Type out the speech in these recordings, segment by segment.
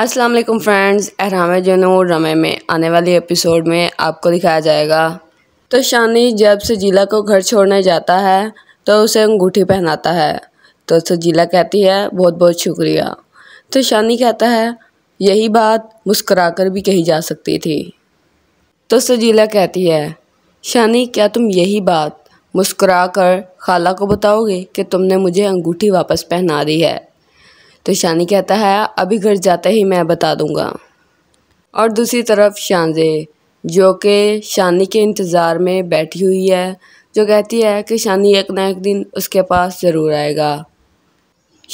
अस्सलाम वालेकुम फ्रेंड्स अहराम जनूर रमे में आने वाले एपिसोड में आपको दिखाया जाएगा तो शानी जब सजीला को घर छोड़ने जाता है तो उसे अंगूठी पहनाता है तो सजीला कहती है बहुत बहुत शुक्रिया तो शानी कहता है यही बात मुस्करा कर भी कही जा सकती थी तो सजीला कहती है शानी क्या तुम यही बात मुस्करा कर खाला को बताओगे कि तुमने मुझे अंगूठी वापस पहना दी है तो शानी कहता है अभी घर जाते ही मैं बता दूंगा और दूसरी तरफ शानजे जो कि शानी के इंतज़ार में बैठी हुई है जो कहती है कि शानी एक ना एक दिन उसके पास ज़रूर आएगा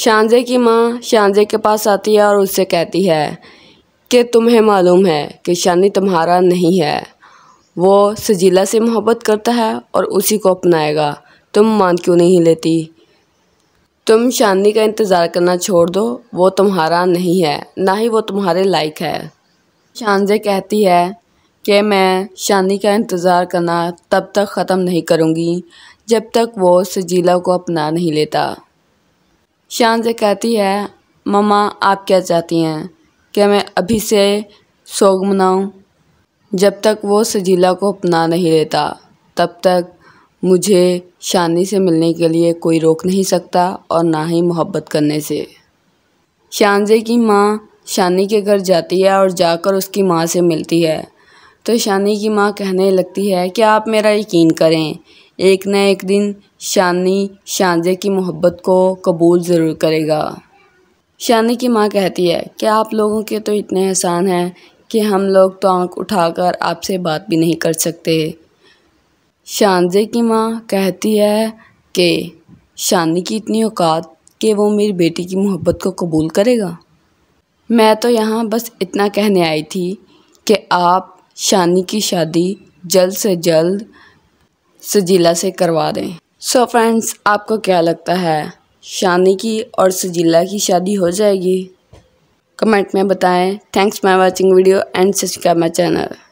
शानजे की माँ शानजे के पास आती है और उससे कहती है कि तुम्हें मालूम है कि शानी तुम्हारा नहीं है वो सजीला से मोहब्बत करता है और उसी को अपनाएगा तुम मान क्यों नहीं लेती तुम शानी का इंतज़ार करना छोड़ दो वो तुम्हारा नहीं है ना ही वो तुम्हारे लायक है शानजे कहती है कि मैं शानी का इंतज़ार करना तब तक ख़त्म नहीं करूँगी जब तक वो सजीला को अपना नहीं लेता शानजे कहती है ममा आप क्या चाहती हैं कि मैं अभी से सोग मनाऊँ जब तक वो सजीला को अपना नहीं लेता तब तक मुझे शानी से मिलने के लिए कोई रोक नहीं सकता और ना ही मोहब्बत करने से शानजे की माँ शानी के घर जाती है और जाकर उसकी माँ से मिलती है तो शानी की माँ कहने लगती है कि आप मेरा यकीन करें एक न एक दिन शानी शानजे की मोहब्बत को कबूल ज़रूर करेगा शानी की माँ कहती है कि आप लोगों के तो इतने एहसान हैं कि हम लोग तो आँख उठाकर आपसे बात भी नहीं कर सकते शानज़े की माँ कहती है कि शानी की इतनी औकात कि वो मेरी बेटी की मोहब्बत को कबूल करेगा मैं तो यहाँ बस इतना कहने आई थी कि आप शानी की शादी जल्द से जल्द सजीला से करवा दें सो so फ्रेंड्स आपको क्या लगता है शानी की और सजीला की शादी हो जाएगी कमेंट में बताएं thanks my watching video and subscribe my channel